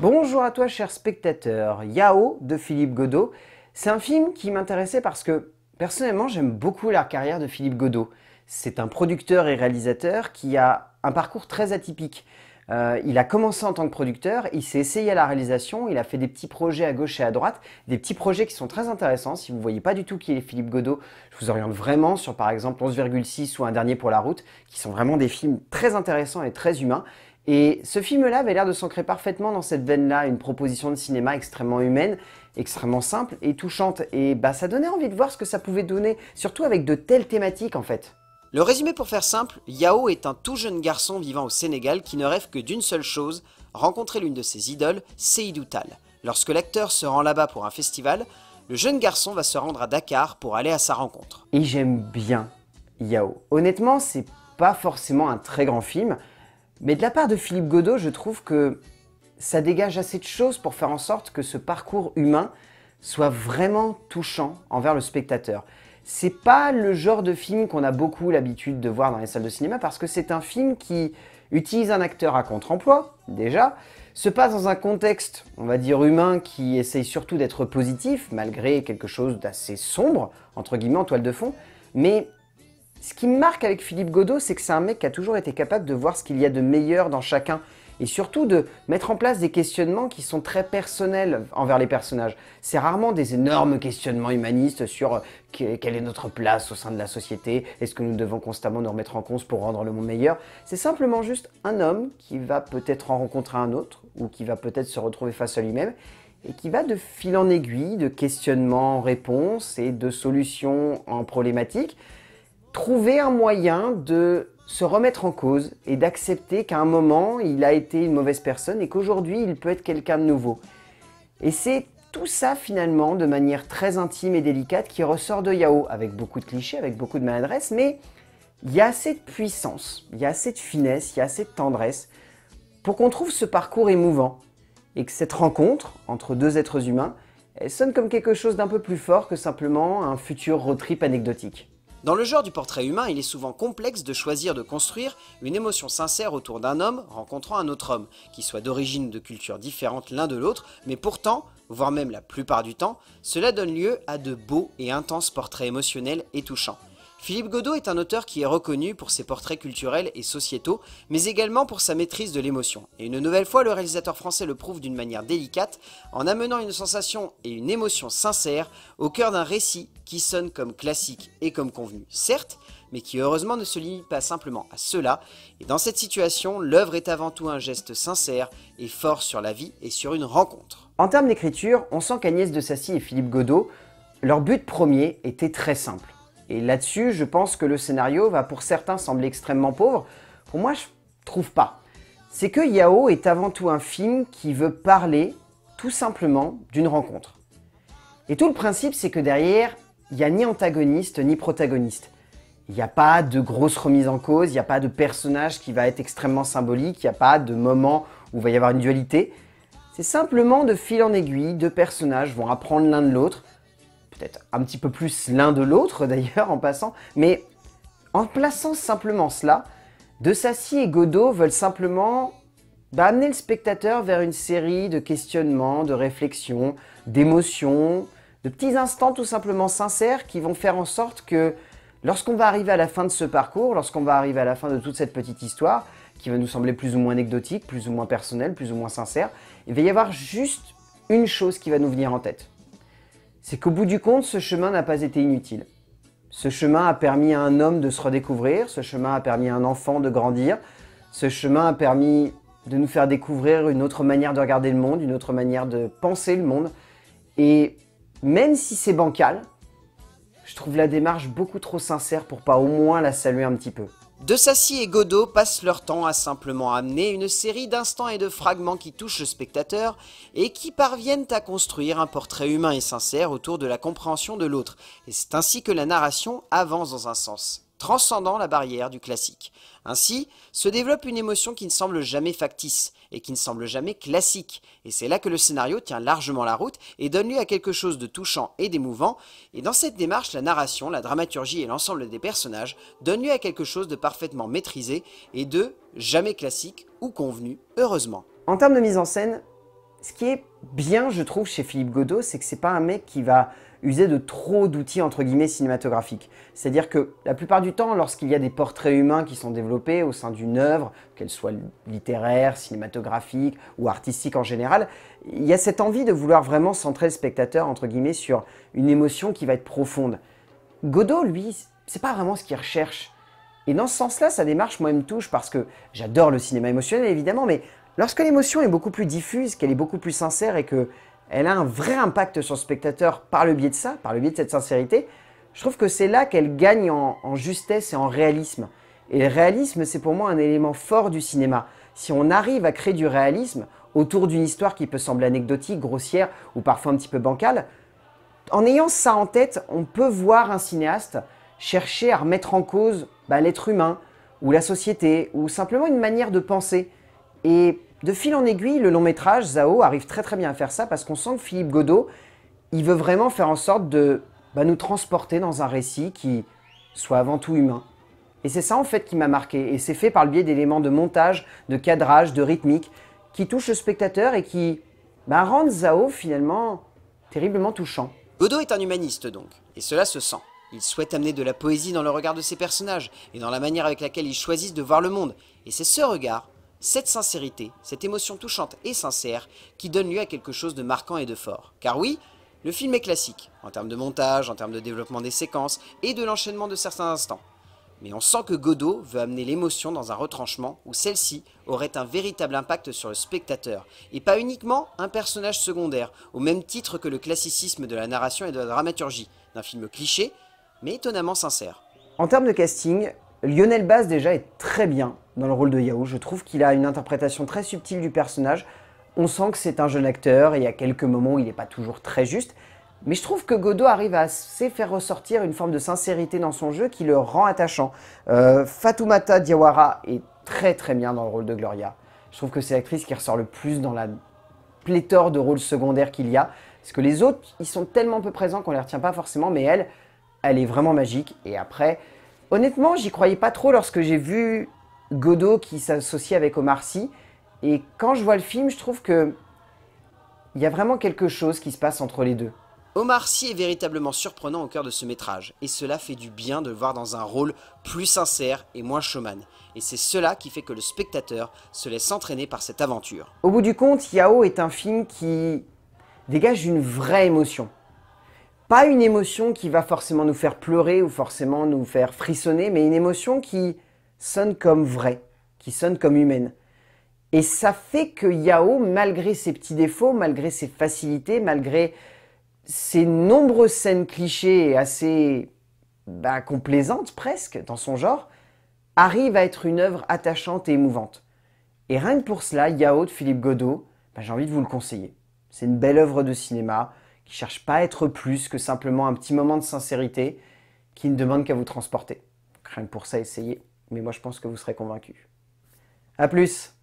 Bonjour à toi cher spectateur, Yao de Philippe Godot. C'est un film qui m'intéressait parce que personnellement j'aime beaucoup la carrière de Philippe Godot. C'est un producteur et réalisateur qui a un parcours très atypique. Euh, il a commencé en tant que producteur, il s'est essayé à la réalisation, il a fait des petits projets à gauche et à droite, des petits projets qui sont très intéressants. Si vous ne voyez pas du tout qui est Philippe Godot, je vous oriente vraiment sur par exemple 11,6 ou Un dernier pour la route, qui sont vraiment des films très intéressants et très humains. Et ce film-là avait l'air de s'ancrer parfaitement dans cette veine-là, une proposition de cinéma extrêmement humaine, extrêmement simple et touchante. Et bah ça donnait envie de voir ce que ça pouvait donner, surtout avec de telles thématiques en fait. Le résumé pour faire simple, Yao est un tout jeune garçon vivant au Sénégal qui ne rêve que d'une seule chose, rencontrer l'une de ses idoles, Seydou Tal. Lorsque l'acteur se rend là-bas pour un festival, le jeune garçon va se rendre à Dakar pour aller à sa rencontre. Et j'aime bien Yao. Honnêtement, c'est pas forcément un très grand film, mais de la part de Philippe Godot, je trouve que ça dégage assez de choses pour faire en sorte que ce parcours humain soit vraiment touchant envers le spectateur. C'est pas le genre de film qu'on a beaucoup l'habitude de voir dans les salles de cinéma parce que c'est un film qui utilise un acteur à contre-emploi, déjà, se passe dans un contexte, on va dire humain, qui essaye surtout d'être positif, malgré quelque chose d'assez sombre, entre guillemets, en toile de fond, mais ce qui me marque avec Philippe Godot, c'est que c'est un mec qui a toujours été capable de voir ce qu'il y a de meilleur dans chacun et surtout de mettre en place des questionnements qui sont très personnels envers les personnages. C'est rarement des énormes questionnements humanistes sur euh, quelle est notre place au sein de la société, est-ce que nous devons constamment nous remettre en cause pour rendre le monde meilleur. C'est simplement juste un homme qui va peut-être en rencontrer un autre ou qui va peut-être se retrouver face à lui-même et qui va de fil en aiguille, de questionnements en réponse et de solutions en problématiques, trouver un moyen de se remettre en cause et d'accepter qu'à un moment, il a été une mauvaise personne et qu'aujourd'hui, il peut être quelqu'un de nouveau. Et c'est tout ça finalement, de manière très intime et délicate, qui ressort de Yao, avec beaucoup de clichés, avec beaucoup de maladresse, mais il y a assez de puissance, il y a assez de finesse, il y a assez de tendresse pour qu'on trouve ce parcours émouvant et que cette rencontre entre deux êtres humains elle sonne comme quelque chose d'un peu plus fort que simplement un futur road trip anecdotique. Dans le genre du portrait humain, il est souvent complexe de choisir de construire une émotion sincère autour d'un homme rencontrant un autre homme, qui soit d'origine de cultures différentes l'un de l'autre, mais pourtant, voire même la plupart du temps, cela donne lieu à de beaux et intenses portraits émotionnels et touchants. Philippe Godot est un auteur qui est reconnu pour ses portraits culturels et sociétaux, mais également pour sa maîtrise de l'émotion. Et une nouvelle fois, le réalisateur français le prouve d'une manière délicate, en amenant une sensation et une émotion sincère au cœur d'un récit qui sonne comme classique et comme convenu, certes, mais qui heureusement ne se limite pas simplement à cela, et dans cette situation, l'œuvre est avant tout un geste sincère et fort sur la vie et sur une rencontre. En termes d'écriture, on sent qu'Agnès de Sassy et Philippe Godot, leur but premier était très simple et là-dessus, je pense que le scénario va pour certains sembler extrêmement pauvre. Pour moi, je trouve pas. C'est que Yao est avant tout un film qui veut parler, tout simplement, d'une rencontre. Et tout le principe, c'est que derrière, il n'y a ni antagoniste ni protagoniste. Il n'y a pas de grosse remise en cause, il n'y a pas de personnage qui va être extrêmement symbolique, il n'y a pas de moment où il va y avoir une dualité. C'est simplement de fil en aiguille, deux personnages vont apprendre l'un de l'autre, peut-être un petit peu plus l'un de l'autre d'ailleurs en passant, mais en plaçant simplement cela, De Sassy et Godot veulent simplement bah, amener le spectateur vers une série de questionnements, de réflexions, d'émotions, de petits instants tout simplement sincères qui vont faire en sorte que lorsqu'on va arriver à la fin de ce parcours, lorsqu'on va arriver à la fin de toute cette petite histoire, qui va nous sembler plus ou moins anecdotique, plus ou moins personnelle, plus ou moins sincère, il va y avoir juste une chose qui va nous venir en tête c'est qu'au bout du compte, ce chemin n'a pas été inutile. Ce chemin a permis à un homme de se redécouvrir, ce chemin a permis à un enfant de grandir, ce chemin a permis de nous faire découvrir une autre manière de regarder le monde, une autre manière de penser le monde. Et même si c'est bancal, je trouve la démarche beaucoup trop sincère pour pas au moins la saluer un petit peu. De Sassy et Godot passent leur temps à simplement amener une série d'instants et de fragments qui touchent le spectateur et qui parviennent à construire un portrait humain et sincère autour de la compréhension de l'autre. Et c'est ainsi que la narration avance dans un sens transcendant la barrière du classique. Ainsi, se développe une émotion qui ne semble jamais factice et qui ne semble jamais classique. Et c'est là que le scénario tient largement la route et donne lieu à quelque chose de touchant et d'émouvant. Et dans cette démarche, la narration, la dramaturgie et l'ensemble des personnages donnent lieu à quelque chose de parfaitement maîtrisé et de jamais classique ou convenu, heureusement. En termes de mise en scène, ce qui est bien, je trouve, chez Philippe Godot, c'est que c'est pas un mec qui va user de trop d'outils entre guillemets cinématographiques. C'est-à-dire que la plupart du temps, lorsqu'il y a des portraits humains qui sont développés au sein d'une œuvre, qu'elle soit littéraire, cinématographique ou artistique en général, il y a cette envie de vouloir vraiment centrer le spectateur entre guillemets sur une émotion qui va être profonde. Godot, lui, c'est pas vraiment ce qu'il recherche. Et dans ce sens-là, sa démarche, moi, me touche parce que j'adore le cinéma émotionnel, évidemment, mais Lorsque l'émotion est beaucoup plus diffuse, qu'elle est beaucoup plus sincère et qu'elle a un vrai impact sur le spectateur par le biais de ça, par le biais de cette sincérité, je trouve que c'est là qu'elle gagne en, justesse et en réalisme. Et le réalisme, c'est pour moi un élément fort du cinéma. Si on arrive à créer du réalisme autour d'une histoire qui peut sembler anecdotique, grossière ou parfois un petit peu bancale, en ayant ça en tête, on peut voir un cinéaste chercher à remettre en cause bah, l'être humain ou la société ou simplement une manière de penser. Et de fil en aiguille, le long métrage, Zao arrive très très bien à faire ça parce qu'on sent que Philippe Godot, il veut vraiment faire en sorte de bah, nous transporter dans un récit qui soit avant tout humain. Et c'est ça en fait qui m'a marqué, et c'est fait par le biais d'éléments de montage, de cadrage, de rythmique, qui touchent le spectateur et qui bah, rendent Zao finalement terriblement touchant. Godot est un humaniste donc, et cela se sent. Il souhaite amener de la poésie dans le regard de ses personnages et dans la manière avec laquelle ils choisissent de voir le monde. Et c'est ce regard cette sincérité, cette émotion touchante et sincère qui donne lieu à quelque chose de marquant et de fort. Car oui, le film est classique, en termes de montage, en termes de développement des séquences et de l'enchaînement de certains instants. Mais on sent que Godot veut amener l'émotion dans un retranchement où celle-ci aurait un véritable impact sur le spectateur, et pas uniquement un personnage secondaire, au même titre que le classicisme de la narration et de la dramaturgie, d'un film cliché, mais étonnamment sincère. En termes de casting, Lionel Bass déjà est très bien, dans le rôle de Yao. Je trouve qu'il a une interprétation très subtile du personnage. On sent que c'est un jeune acteur, et il y a quelques moments il n'est pas toujours très juste, mais je trouve que Godot arrive à assez faire ressortir une forme de sincérité dans son jeu qui le rend attachant. Euh, Fatoumata Diawara est très très bien dans le rôle de Gloria. Je trouve que c'est l'actrice qui ressort le plus dans la pléthore de rôles secondaires qu'il y a. Parce que les autres, ils sont tellement peu présents qu'on ne les retient pas forcément, mais elle, elle est vraiment magique. Et après, honnêtement, j'y croyais pas trop lorsque j'ai vu Godot qui s'associe avec Omar Sy. Et quand je vois le film, je trouve que il y a vraiment quelque chose qui se passe entre les deux. Omar Sy est véritablement surprenant au cœur de ce métrage, et cela fait du bien de le voir dans un rôle plus sincère et moins showman. Et c'est cela qui fait que le spectateur se laisse entraîner par cette aventure. Au bout du compte, Yao est un film qui dégage une vraie émotion. Pas une émotion qui va forcément nous faire pleurer ou forcément nous faire frissonner, mais une émotion qui, sonne comme vrai, qui sonne comme humaine. Et ça fait que Yao, malgré ses petits défauts, malgré ses facilités, malgré ses nombreuses scènes clichés et assez bah, complaisantes presque dans son genre, arrive à être une œuvre attachante et émouvante. Et rien que pour cela, Yao de Philippe Godot, bah, j'ai envie de vous le conseiller. C'est une belle œuvre de cinéma qui cherche pas à être plus que simplement un petit moment de sincérité qui ne demande qu'à vous transporter. rien que pour ça, essayez mais moi je pense que vous serez convaincu. A plus